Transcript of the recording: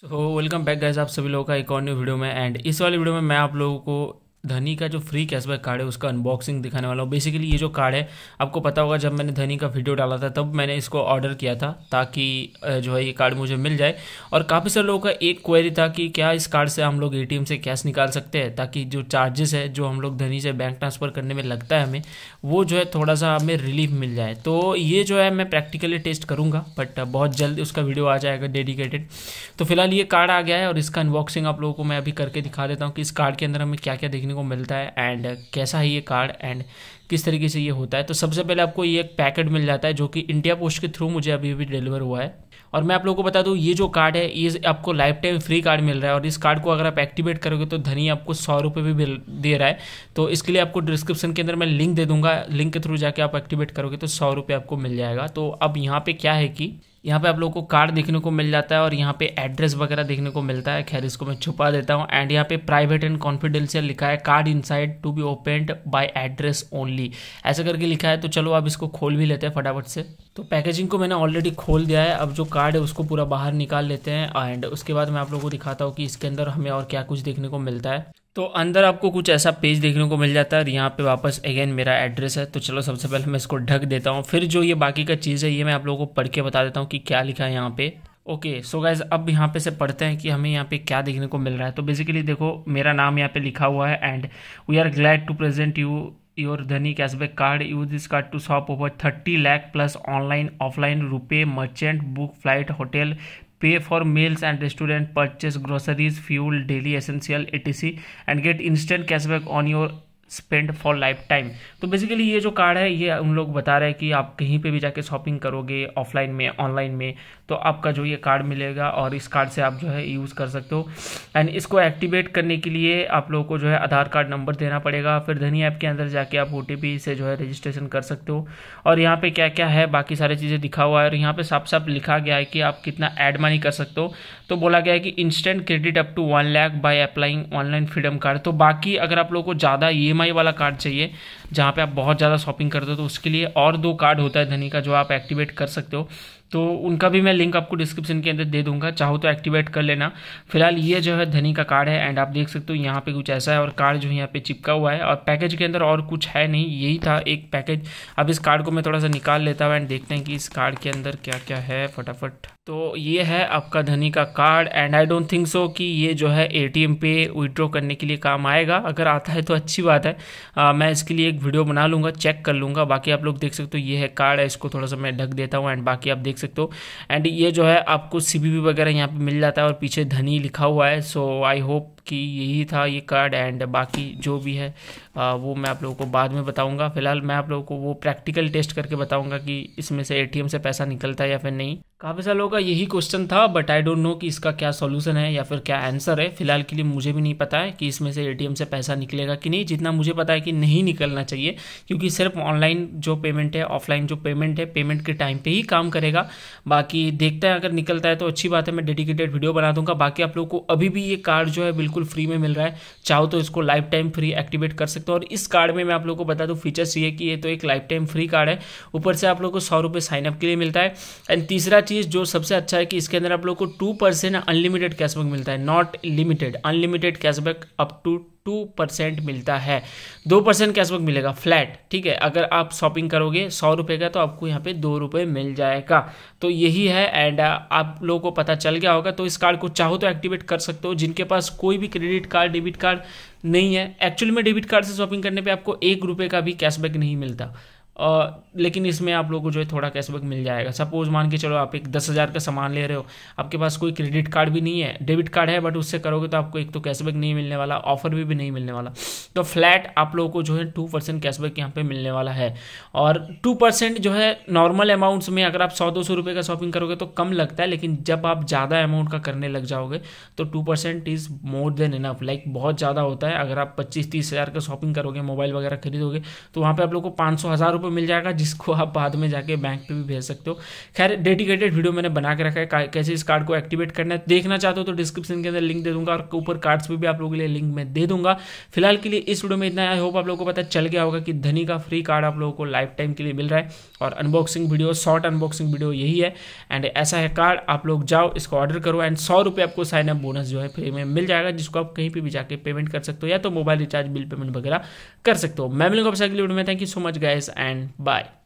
So welcome back gas आप सभी लोगों का एक और न्यू वीडियो में एंड इस वाली वीडियो में मैं आप लोगों को धनी का जो फ्री कैशबैक कार्ड है उसका अनबॉक्सिंग दिखाने वाला हूँ बेसिकली ये जो कार्ड है आपको पता होगा जब मैंने धनी का वीडियो डाला था तब मैंने इसको ऑर्डर किया था ताकि जो है ये कार्ड मुझे मिल जाए और काफ़ी सारे लोगों का एक क्वेरी था कि क्या इस कार्ड से हम लोग ए से कैश निकाल सकते हैं ताकि जो चार्जेस है जो हम लोग धनी से बैंक ट्रांसफ़र करने में लगता है हमें वो जो है थोड़ा सा हमें रिलीफ मिल जाए तो ये जो है मैं प्रैक्टिकली टेस्ट करूँगा बट बहुत जल्द उसका वीडियो आ जाएगा डेडिकेटेड तो फिलहाल ये कार्ड आ गया है और इसका अनबॉक्सिंग आप लोगों को मैं अभी करके दिखा देता हूँ कि इस कार्ड के अंदर हमें क्या क्या देखने देखने को मिलता है एंड कैसा है ये कार्ड एंड किस तरीके से ये होता है तो सबसे पहले आपको ये एक पैकेट मिल जाता है जो कि इंडिया पोस्ट के थ्रू मुझे अभी अभी डिलीवर हुआ है और मैं आप लोगों को बता दूँ ये जो कार्ड है ये आपको लाइफ टाइम फ्री कार्ड मिल रहा है और इस कार्ड को अगर आप एक्टिवेट करोगे तो धनी आपको सौ रुपये भी मिल दे रहा है तो इसके लिए आपको डिस्क्रिप्शन के अंदर मैं लिंक दे दूंगा लिंक के थ्रू जाके आप एक्टिवेट करोगे तो सौ रुपये आपको मिल जाएगा तो अब यहाँ पे क्या है कि यहाँ पे आप लोगों को कार्ड देखने को मिल जाता है और यहाँ पे एड्रेस वगैरह देखने को मिलता है खैर इसको मैं छुपा देता हूँ एंड यहाँ पे प्राइवेट एंड कॉन्फिडेंशियल लिखा है card inside to be opened by address only ऐसा करके लिखा है तो चलो आप इसको खोल भी लेते हैं फटाफट से तो पैकेजिंग को मैंने ऑलरेडी खोल दिया है अब जो कार्ड है उसको पूरा बाहर निकाल लेते हैं एंड उसके बाद मैं आप लोगों को दिखाता हूँ कि इसके अंदर हमें और क्या कुछ देखने को मिलता है तो अंदर आपको कुछ ऐसा पेज देखने को मिल जाता है और यहाँ पे वापस अगेन मेरा एड्रेस है तो चलो सबसे पहले मैं इसको ढक देता हूँ फिर जो ये बाकी का चीज़ है ये मैं आप लोगों को पढ़ के बता देता हूँ कि क्या लिखा है यहाँ पे ओके सो गाइज अब यहाँ पे से पढ़ते हैं कि हमें यहाँ पे क्या देखने को मिल रहा है तो बेसिकली देखो मेरा नाम यहाँ पे लिखा हुआ है and we are glad to present you your Dhani cashback card use this card to shop over thirty lakh plus online offline RuPay merchant book flight hotel pay for meals and restaurant purchase groceries fuel daily essential etc and get instant cashback on your spend for lifetime तो basically ये जो card है ये उन लोग बता रहे हैं कि आप कहीं पे भी जाके शॉपिंग करोगे ऑफलाइन में ऑनलाइन में तो आपका जो ये कार्ड मिलेगा और इस कार्ड से आप जो है यूज़ कर सकते हो एंड इसको एक्टिवेट करने के लिए आप लोगों को जो है आधार कार्ड नंबर देना पड़ेगा फिर धनी ऐप के अंदर जाके आप ओ से जो है रजिस्ट्रेशन कर सकते हो और यहाँ पर क्या क्या है बाकी सारी चीज़ें दिखा हुआ है और यहाँ पर साफ साफ लिखा गया है कि आप कितना एड मनी कर सकते हो तो बोला गया है कि instant credit up to one lakh by applying online freedom card तो बाकी अगर आप लोगों को ज़्यादा ई ई वाला कार्ड चाहिए जहाँ पे आप बहुत ज़्यादा शॉपिंग करते हो तो उसके लिए और दो कार्ड होता है धनी का जो आप एक्टिवेट कर सकते हो तो उनका भी मैं लिंक आपको डिस्क्रिप्शन के अंदर दे दूंगा चाहो तो एक्टिवेट कर लेना फिलहाल ये जो है धनी का कार्ड है एंड आप देख सकते हो यहाँ पे कुछ ऐसा है और कार्ड जो है यहाँ पे चिपका हुआ है और पैकेज के अंदर और कुछ है नहीं यही था एक पैकेज अब इस कार्ड को मैं थोड़ा सा निकाल लेता हूँ एंड देखते हैं कि इस कार्ड के अंदर क्या क्या है फटाफट तो ये है आपका धनी का card and I don't think so कि ये जो है ए पे विड्रॉ करने के लिए काम आएगा अगर आता है तो अच्छी बात है आ, मैं इसके लिए एक वीडियो बना लूँगा चेक कर लूँगा बाकी आप लोग देख सकते हो ये है कार्ड है इसको थोड़ा सा मैं ढक देता हूँ एंड बाकी आप देख सकते हो एंड ये जो है आपको सी वगैरह यहाँ पर मिल जाता है और पीछे धनी लिखा हुआ है सो आई होप कि यही था ये कार्ड एंड बाकी जो भी है आ, वो मैं आप लोगों को बाद में बताऊंगा फिलहाल मैं आप लोगों को वो प्रैक्टिकल टेस्ट करके बताऊंगा कि इसमें से एटीएम से पैसा निकलता है या फिर नहीं काफ़ी सालों का यही क्वेश्चन था बट आई डोंट नो कि इसका क्या सॉल्यूशन है या फिर क्या आंसर है फिलहाल के लिए मुझे भी नहीं पता है कि इसमें से ए से पैसा निकलेगा कि नहीं जितना मुझे पता है कि नहीं निकलना चाहिए क्योंकि सिर्फ ऑनलाइन जो पेमेंट है ऑफलाइन जो पेमेंट है पेमेंट के टाइम पर ही काम करेगा बाकी देखते हैं अगर निकलता है तो अच्छी बात है मैं डेडिकेटेड वीडियो बना दूंगा बाकी आप लोग को अभी भी ये कार्ड जो है बिल्कुल बिल्कुल फ्री में मिल रहा है चाहो तो इसको लाइफ टाइम फ्री एक्टिवेट कर सकते हो और इस कार्ड में मैं आप लोग को बता दूँ फीचर्स ये कि ये तो एक लाइफ टाइम फ्री कार्ड है ऊपर से आप लोग को सौ रुपये साइनअप के लिए मिलता है एंड तीसरा चीज़ जो सबसे अच्छा है कि इसके अंदर आप लोग को टू परसेंट अनलिमिटेड कैशबैक मिलता है not limited unlimited cashback up to two percent मिलता है दो परसेंट कैशबैक मिलेगा फ्लैट ठीक है अगर आप शॉपिंग करोगे सौ रुपये का तो आपको यहाँ पे दो रुपये मिल जाएगा तो यही है एंड uh, आप लोगों को पता चल गया होगा तो इस कार्ड को चाहो तो एक्टिवेट कर सकते हो जिनके पास कोई भी क्रेडिट कार्ड डेबिट कार्ड नहीं है एक्चुअली में डेबिट कार्ड से शॉपिंग करने पर आपको एक रुपये का भी कैशबैक नहीं मिलता लेकिन इसमें आप लोगों को जो है थोड़ा कैशबैक मिल जाएगा सपोज मान के चलो आप एक दस हज़ार का सामान ले रहे हो आपके पास कोई क्रेडिट कार्ड भी नहीं है डेबिट कार्ड है बट उससे करोगे तो आपको एक तो कैशबैक नहीं मिलने वाला ऑफर भी, भी नहीं मिलने वाला तो फ्लैट आप लोगों को जो है टू परसेंट कैशबैक यहाँ पर मिलने वाला है और टू परसेंट जो है नॉर्मल अमाउंट्स में अगर आप सौ दो सौ रुपये का शॉपिंग करोगे तो कम लगता है लेकिन जब आप ज़्यादा अमाउंट का करने लग जाओगे तो two percent is more than enough like बहुत ज़्यादा होता है अगर आप पच्चीस तीस हज़ार का शॉपिंग करोगे मोबाइल वगैरह खरीदोगे तो वहाँ पर आप लोग को पाँच सौ हज़ार रुपये मिल जाएगा जिसको आप बाद में जाके बैंक पे भी भेज सकते हो खैर डेडिकेटेड वीडियो मैंने बना के रखा है कैसे इस कार्ड को एक्टिवेट करना है देखना चाहते हो तो डिस्क्रिप्शन के अंदर लिंक दे दूंगा और ऊपर कार्ड्स पर भी आप लोगों के लिए लिंक मैं दे दूंगा फिलहाल के लिए इस वीडियो में इतना आई होप आप लोगों को पता चल गया होगा कि धनी का फ्री कार्ड आप लोगों को लाइफ टाइम के लिए मिल रहा है और unboxing video short unboxing video यही है एंड ऐसा है कार्ड आप लोग जाओ इसको ऑर्डर करो एंड सौ रुपये आपको साइन अप बोनस जो है फ्री में मिल जाएगा जिसको आप कहीं पर भी जाकर पेमेंट कर सकते हो या तो मोबाइल रिचार्ज बिल पेमेंट वगैरह कर सकते हो मैं मिलूंगा आपसे अगली वीडियो में thank you so much guys and Bye.